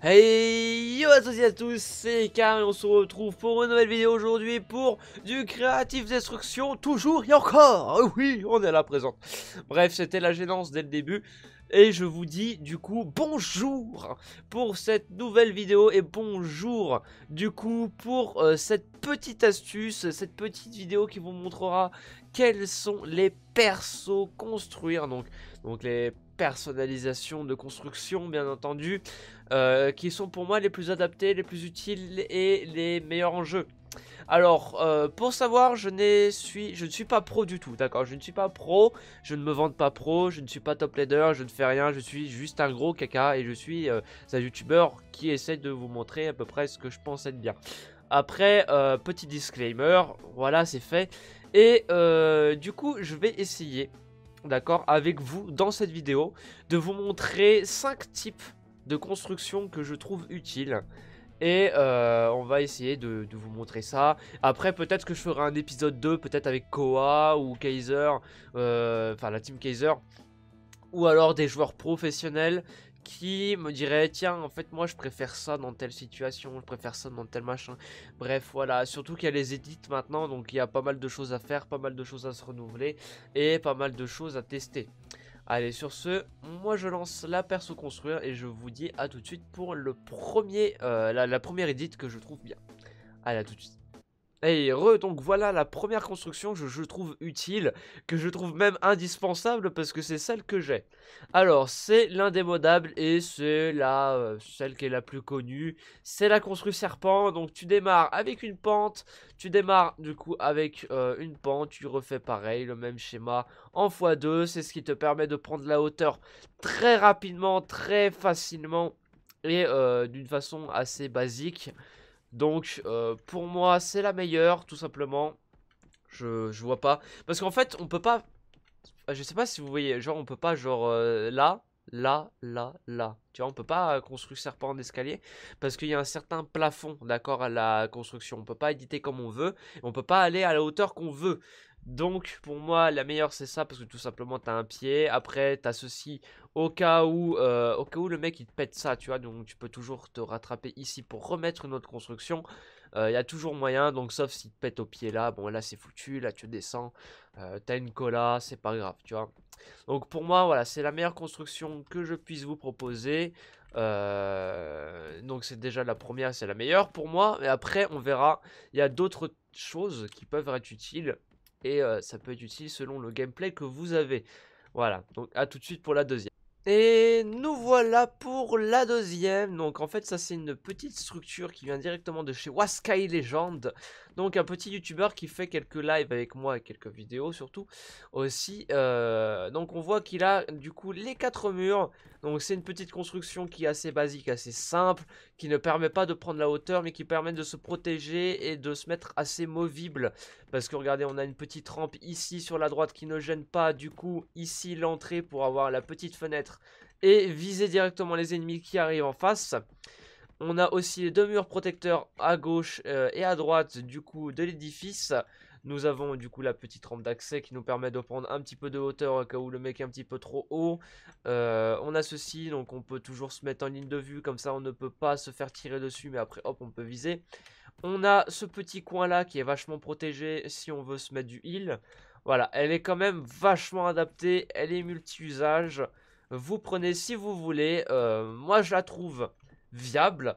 Hey yo à tous et à tous, c'est Cam et on se retrouve pour une nouvelle vidéo aujourd'hui pour du Creative Destruction, toujours et encore ah Oui, on est là présent Bref, c'était la gênance dès le début, et je vous dis du coup bonjour pour cette nouvelle vidéo, et bonjour du coup pour euh, cette petite astuce, cette petite vidéo qui vous montrera quels sont les persos construire, donc, donc les personnalisations de construction bien entendu, euh, qui sont pour moi les plus adaptés, les plus utiles et les meilleurs en jeu. Alors, euh, pour savoir, je, suis, je ne suis pas pro du tout, d'accord Je ne suis pas pro, je ne me vante pas pro, je ne suis pas top leader, je ne fais rien, je suis juste un gros caca et je suis euh, un youtubeur qui essaie de vous montrer à peu près ce que je pense être bien. Après, petit disclaimer, voilà, c'est fait. Et euh, du coup, je vais essayer, d'accord, avec vous, dans cette vidéo, de vous montrer 5 types de constructions que je trouve utiles. Et euh, on va essayer de, vous montrer ça. Après, peut-être que je ferai un épisode 2, peut-être avec Koa ou Kaiser, euh, enfin la team Kaiser, ou alors des joueurs professionnels qui me dirait tiens en fait moi je préfère ça dans telle situation, je préfère ça dans tel machin. Bref voilà, surtout qu'il y a les edits maintenant donc il y a pas mal de choses à faire, pas mal de choses à se renouveler et pas mal de choses à tester. Allez sur ce, moi je lance la perso construire et je vous dis à tout de suite pour le premier, euh, la, la première edit que je trouve bien. Allez à tout de suite. Et re, donc voilà la première construction que je trouve utile, que je trouve même indispensable parce que c'est celle que j'ai. Alors, c'est l'indémodable et c'est la, euh, celle qui est la plus connue, c'est la construit serpent. Donc tu démarres avec une pente, tu démarres du coup avec euh, une pente, tu refais pareil, le même schéma en x2, c'est ce qui te permet de prendre la hauteur très rapidement, très facilement et euh, d'une façon assez basique. Donc euh, pour moi c'est la meilleure tout simplement. Je, vois pas. Parce qu'en fait on peut pas... Euh, je sais pas si vous voyez, genre on peut pas genre euh, là, là, là, là. Tu vois, on peut pas construire serpent en escalier parce qu'il y a un certain plafond, d'accord, à la construction. On peut pas éditer comme on veut, on peut pas aller à la hauteur qu'on veut. Donc pour moi la meilleure c'est ça parce que tout simplement t'as un pied. Après t'as ceci au cas où euh, au cas où le mec il te pète ça tu vois donc tu peux toujours te rattraper ici pour remettre une autre construction. Il euh, y a toujours moyen donc sauf s'il te pète au pied là bon là c'est foutu là tu descends euh, t'as une cola c'est pas grave tu vois. Donc pour moi voilà c'est la meilleure construction que je puisse vous proposer. donc c'est déjà la première, c'est la meilleure pour moi. Mais après, on verra. Il y a d'autres choses qui peuvent être utiles et euh, ça peut être utile selon le gameplay que vous avez. Voilà, donc à tout de suite pour la deuxième. Et nous voilà pour la deuxième. Donc en fait ça c'est une petite structure qui vient directement de chez Waskai Legend. Donc un petit youtubeur qui fait quelques lives avec moi et quelques vidéos surtout aussi. Euh, donc on voit qu'il a du coup les quatre murs. Donc c'est une petite construction qui est assez basique, assez simple, qui ne permet pas de prendre la hauteur, mais qui permet de se protéger et de se mettre assez movible. Parce que regardez, on a une petite rampe ici sur la droite qui ne gêne pas, du coup ici l'entrée pour avoir la petite fenêtre et viser directement les ennemis qui arrivent en face. On a aussi les deux murs protecteurs à gauche euh, et à droite du coup de l'édifice. Nous avons du coup la petite rampe d'accès qui nous permet de prendre un petit peu de hauteur au cas où le mec est un petit peu trop haut. Euh, on a ceci, donc on peut toujours se mettre en ligne de vue, comme ça on ne peut pas se faire tirer dessus, mais après hop on peut viser. On a ce petit coin là qui est vachement protégé si on veut se mettre du heal. Voilà, elle est quand même vachement adaptée, elle est multi-usage. Vous prenez si vous voulez, euh, moi je la trouve viable.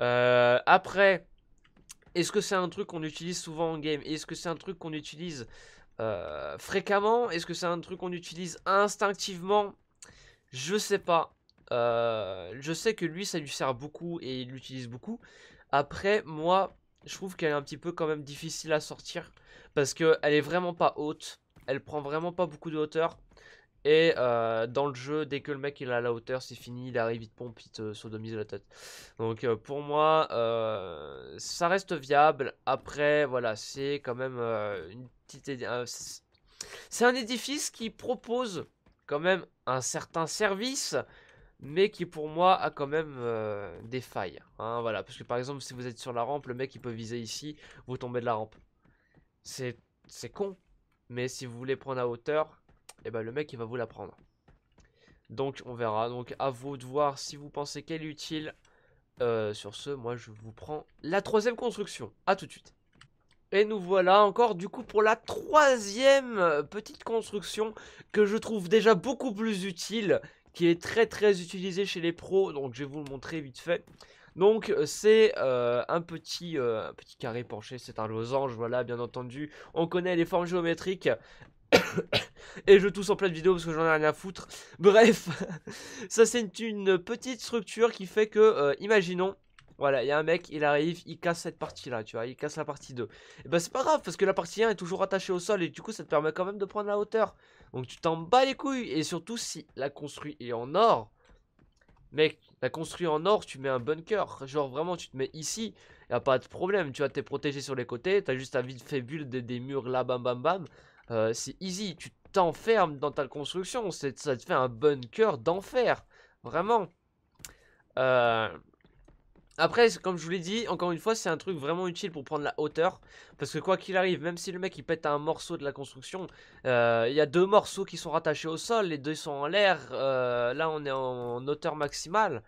Euh, après, est-ce que c'est un truc qu'on utilise souvent en game Est-ce que c'est un truc qu'on utilise euh, fréquemment Est-ce que c'est un truc qu'on utilise instinctivement Je sais pas. Euh, je sais que lui, ça lui sert beaucoup et il l'utilise beaucoup. Après, moi, je trouve qu'elle est un petit peu quand même difficile à sortir parce qu'elle est vraiment pas haute. Elle prend vraiment pas beaucoup de hauteur. Et euh, dans le jeu, dès que le mec il a la hauteur, c'est fini, il arrive, il te pompe, il te sodomise la tête. Donc euh, pour moi, euh, ça reste viable. Après, voilà, c'est quand même une petite. c'est un édifice qui propose quand même un certain service, mais qui pour moi a quand même des failles. Hein, voilà, parce que par exemple, si vous êtes sur la rampe, le mec il peut viser ici, vous tombez de la rampe. C'est con, mais si vous voulez prendre à hauteur, et eh ben le mec il va vous la prendre. Donc on verra, donc à vous de voir si vous pensez qu'elle est utile. Euh, sur ce, moi je vous prends la troisième construction, A tout de suite. Et nous voilà encore du coup pour la troisième euh, petite construction que je trouve déjà beaucoup plus utile, qui est très très utilisée chez les pros, donc je vais vous le montrer vite fait. Donc c'est euh, un, petit, un petit carré penché, c'est un losange, voilà bien entendu. On connaît les formes géométriques et je tousse en pleine vidéo parce que j'en ai rien à foutre. Bref, ça c'est une petite structure qui fait que, euh, imaginons, voilà, il y a un mec, il arrive, il casse cette partie-là, tu vois, il casse la partie 2. Et ben c'est pas grave, parce que la partie 1 est toujours attachée au sol, et du coup ça te permet quand même de prendre la hauteur. Donc tu t'en bats les couilles, et surtout si la construit est en or, mec, la construit en or, tu mets un bunker. Genre vraiment, tu te mets ici, y a pas de problème. Tu vois, t'es protégé sur les côtés, t'as juste à vite fait bulle des murs là, bam bam bam. Euh, c'est easy. Tu t'enfermes dans ta construction. Ça te fait un bunker d'enfer. Vraiment. Euh, après, comme je vous l'ai dit, encore une fois, c'est un truc vraiment utile pour prendre la hauteur. Parce que quoi qu'il arrive, même si le mec il pète un morceau de la construction, euh, il y a deux morceaux qui sont rattachés au sol, les deux sont en l'air. là, on est en hauteur maximale.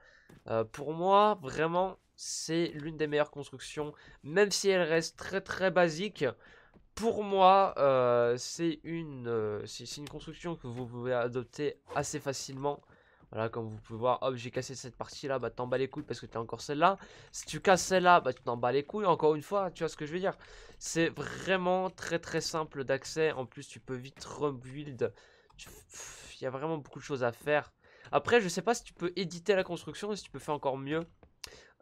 pour moi, vraiment, c'est l'une des meilleures constructions. Même si elle reste très très basique, pour moi, euh, c'est une, euh, une, construction que vous pouvez adopter assez facilement. Voilà, comme vous pouvez voir, hop, j'ai cassé cette partie-là, bah t'en bats les couilles parce que t'as encore celle-là. Si tu casses celle-là, bah tu t'en bats les couilles, encore une fois, tu vois ce que je veux dire. C'est vraiment très très simple d'accès, en plus tu peux vite rebuild. Il y a vraiment beaucoup de choses à faire. Après, je sais pas si tu peux éditer la construction, si tu peux faire encore mieux.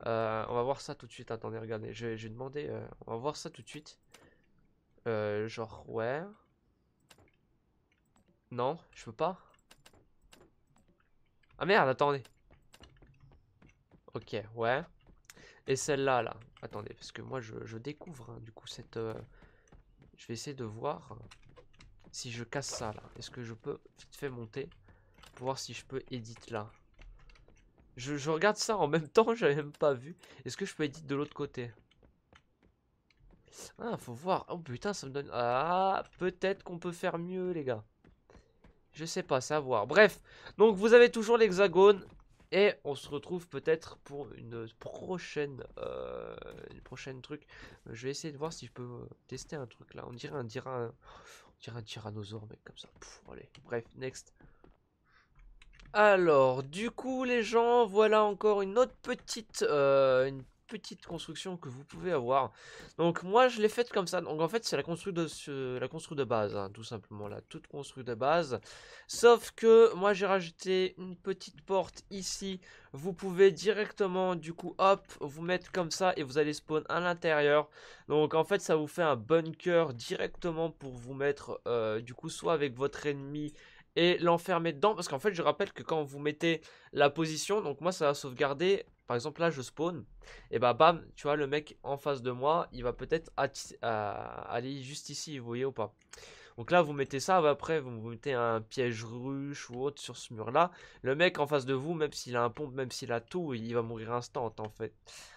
Euh, on va voir ça tout de suite, attendez, regardez, j'ai demandé, on va voir ça tout de suite. Euh, genre, ouais. Non, je peux pas. Ah merde, attendez. Ok, ouais. Et celle-là, là. Attendez, parce que moi, je, découvre, hein, du coup, cette... Euh, je vais essayer de voir si je casse ça, là. Est-ce que je peux vite fait monter pour voir si je peux éditer là je, je regarde ça en même temps, j'avais même pas vu. Est-ce que je peux éditer de l'autre côté ah, faut voir. Oh putain, ça me donne... Ah, peut-être qu'on peut faire mieux, les gars. Je sais pas, savoir. Bref, donc vous avez toujours l'hexagone. Et on se retrouve peut-être pour une prochaine, euh, une prochaine truc. Je vais essayer de voir si je peux tester un truc là. On dirait un, dira un, on dirait un tyrannosaure, mec, comme ça. allez, bref, next. Alors, du coup, les gens, voilà encore une autre petite, euh, petite construction que vous pouvez avoir. Donc moi je l'ai faite comme ça. Donc en fait c'est la construction de ce, la de base, hein, tout simplement la toute construction de base. Sauf que moi j'ai rajouté une petite porte ici. Vous pouvez directement du coup hop vous mettre comme ça et vous allez spawn à l'intérieur. Donc en fait ça vous fait un bunker directement pour vous mettre euh, du coup soit avec votre ennemi et l'enfermer dedans parce qu'en fait je rappelle que quand vous mettez la position donc moi ça va sauvegarder par exemple, là, je spawn, et bah bam, tu vois, le mec en face de moi, il va peut-être euh, aller juste ici, vous voyez ou pas. Donc là, vous mettez ça, bah, après, vous mettez un piège ruche ou autre sur ce mur-là. Le mec en face de vous, même s'il a un pompe, même s'il a tout, il va mourir instant, en fait.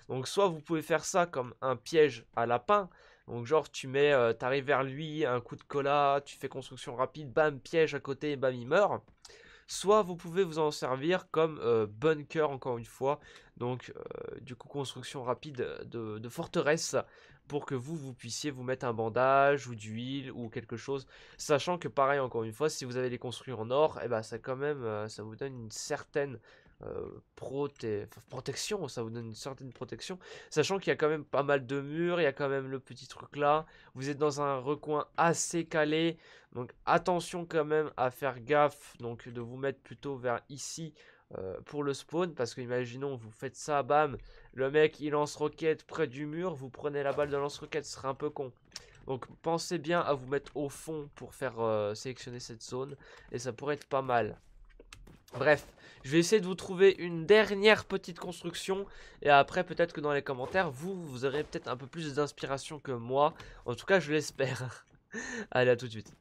Donc soit vous pouvez faire ça comme un piège à lapin, donc genre tu mets, euh, t'arrives vers lui, un coup de cola, tu fais construction rapide, bam, piège à côté, bam, il meurt soit vous pouvez vous en servir comme euh, bunker encore une fois, donc euh, du coup construction rapide de, forteresse pour que vous, vous puissiez vous mettre un bandage ou d'huile ou quelque chose, sachant que pareil encore une fois, si vous avez les construire en or, et eh ben ça quand même, euh, ça vous donne une certaine euh, protection, ça vous donne une certaine protection, sachant qu'il y a quand même pas mal de murs, il y a quand même le petit truc là, vous êtes dans un recoin assez calé, donc attention quand même à faire gaffe, donc de vous mettre plutôt vers ici euh, pour le spawn, parce que imaginons vous faites ça, bam, le mec il lance roquette près du mur, vous prenez la balle de lance roquette, ce serait un peu con. Donc pensez bien à vous mettre au fond pour faire euh, sélectionner cette zone, et ça pourrait être pas mal. Bref, je vais essayer de vous trouver une dernière petite construction. Et après, peut-être que dans les commentaires, vous, vous aurez peut-être un peu plus d'inspiration que moi. En tout cas, je l'espère. Allez, à tout de suite.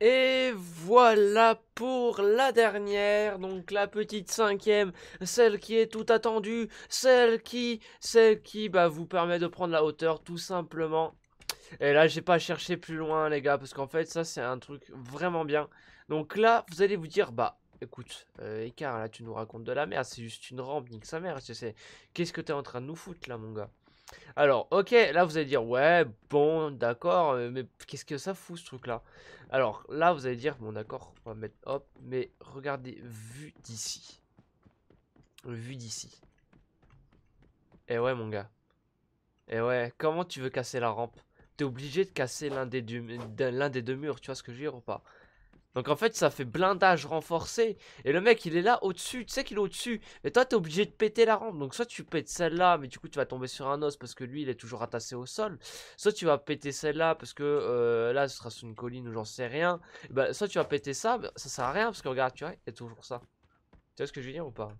Et voilà pour la dernière, donc la petite cinquième, celle qui est tout attendue, celle qui, celle qui, bah, vous permet de prendre la hauteur, tout simplement. Et là, j'ai pas cherché plus loin, les gars, parce qu'en fait, ça, c'est un truc vraiment bien. Donc là, vous allez vous dire, bah, écoute, euh, là, tu nous racontes de la merde, c'est juste une rampe, nique sa mère, qu'est-ce que t'es en train de nous foutre, là, mon gars alors, ok, là vous allez dire, ouais, bon, d'accord, euh, mais qu'est-ce que ça fout ce truc-là Alors, là vous allez dire, bon, d'accord, on va mettre hop, mais regardez, vue d'ici. Vu d'ici. Eh ouais, mon gars. Eh ouais, comment tu veux casser la rampe T'es obligé de casser l'un des, des, deux murs, tu vois ce que je veux dire ou pas donc en fait ça fait blindage renforcé Et le mec il est là au-dessus Tu sais qu'il est au-dessus Et toi t'es obligé de péter la rampe Donc soit tu pètes celle-là mais du coup tu vas tomber sur un os Parce que lui il est toujours attassé au sol Soit tu vas péter celle-là parce que euh, Là ce sera sur une colline ou j'en sais rien bah, Soit tu vas péter ça ben, ça sert à rien Parce que regarde tu vois il y a toujours ça Tu vois ce que je veux dire ou pas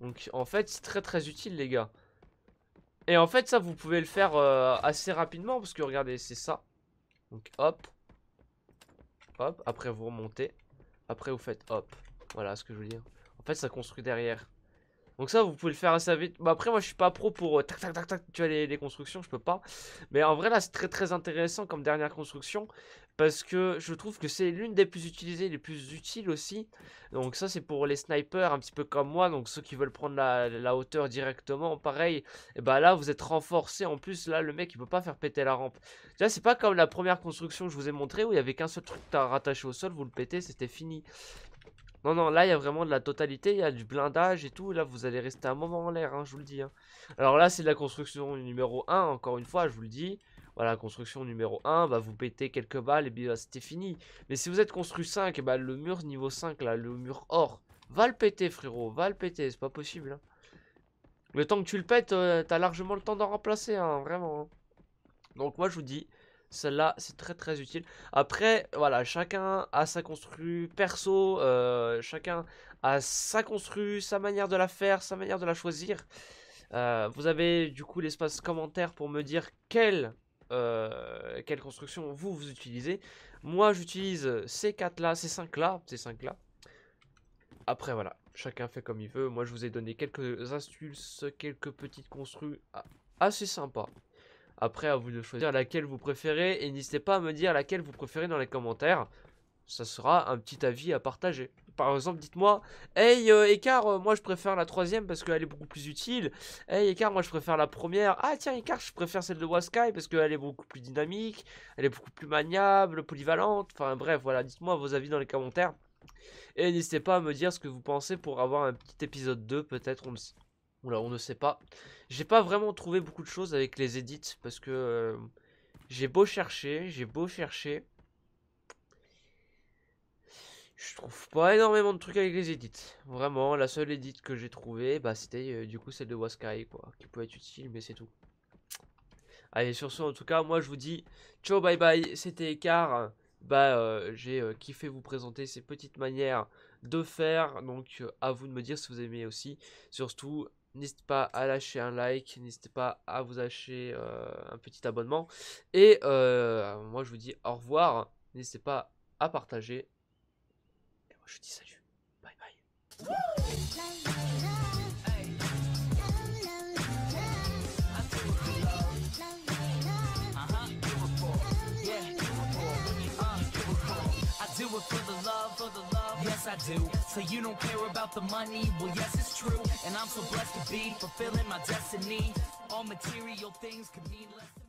Donc en fait c'est très très utile les gars Et en fait ça vous pouvez le faire euh, Assez rapidement parce que regardez c'est ça Donc hop hop, après vous remontez, après vous faites hop. Voilà ce que je veux dire. En fait, ça construit derrière. Donc ça, vous pouvez le faire assez vite. Bah après, moi, je suis pas pro pour euh, tac tac tac tac. Tu vois les, les, constructions, je peux pas. Mais en vrai, là, c'est très très intéressant comme dernière construction parce que je trouve que c'est l'une des plus utilisées, les plus utiles aussi. Donc ça c'est pour les snipers un petit peu comme moi, donc ceux qui veulent prendre la, hauteur directement, pareil. Et bah là vous êtes renforcé en plus, là le mec il peut pas faire péter la rampe. Là c'est pas comme la première construction que je vous ai montré où il y avait qu'un seul truc à rattaché au sol, vous le pétez, c'était fini. Non, non, là, il y a vraiment de la totalité, il y a du blindage et tout. Là, vous allez rester un moment en l'air, hein, je vous le dis. Hein. Alors là, c'est la construction numéro 1, encore une fois, je vous le dis voilà, construction numéro 1 va vous péter quelques balles et bien c'était fini. Mais si vous êtes construit 5, et bah, le mur niveau 5, là, le mur or, va le péter, frérot, va le péter, c'est pas possible. Le hein. temps que tu le pètes, euh, t'as largement le temps d'en remplacer, hein, vraiment. Hein. Donc moi je vous dis, celle-là c'est très très utile. Après, voilà, chacun a sa constru perso, euh, chacun a sa constru, sa manière de la faire, sa manière de la choisir. Euh, vous avez du coup l'espace commentaire pour me dire quel. Euh, quelle construction vous, vous utilisez. Moi, j'utilise ces 4 là, ces 5 là, ces 5 là. Après, voilà, chacun fait comme il veut. Moi, je vous ai donné quelques astuces, quelques petites construits assez sympas. Après, à vous de choisir laquelle vous préférez. Et n'hésitez pas à me dire laquelle vous préférez dans les commentaires. Ça sera un petit avis à partager. Par exemple, dites-moi, hey euh, euh, moi je préfère la troisième parce qu'elle est beaucoup plus utile. Hey Écart, moi je préfère la première. Ah tiens Écart, je préfère celle de Waskai parce qu'elle est beaucoup plus dynamique, elle est beaucoup plus maniable, polyvalente. Enfin bref, voilà, dites-moi vos avis dans les commentaires. Et n'hésitez pas à me dire ce que vous pensez pour avoir un petit épisode 2 peut-être, on on ne sait pas. J'ai pas vraiment trouvé beaucoup de choses avec les edits parce que euh, j'ai beau chercher, j'ai beau chercher. Je trouve pas énormément de trucs avec les edits Vraiment, la seule édite que j'ai trouvée, bah, c'était euh, du coup celle de Waskai, quoi, qui peut être utile, mais c'est tout. Allez, sur ce, en tout cas, moi je vous dis ciao, bye bye, c'était Écart. Bah, euh, j'ai euh, kiffé vous présenter ces petites manières de faire. Donc, à vous de me dire si vous aimez aussi. Surtout, n'hésitez pas à lâcher un like, n'hésitez pas à vous lâcher un petit abonnement. Et moi, je vous dis au revoir. N'hésitez pas à partager je dis salut. Bye bye. I do it for the love, for the love, yes I do. So you don't care about the money, well yes it's true. And I'm so blessed to be fulfilling my destiny. All material things can mean less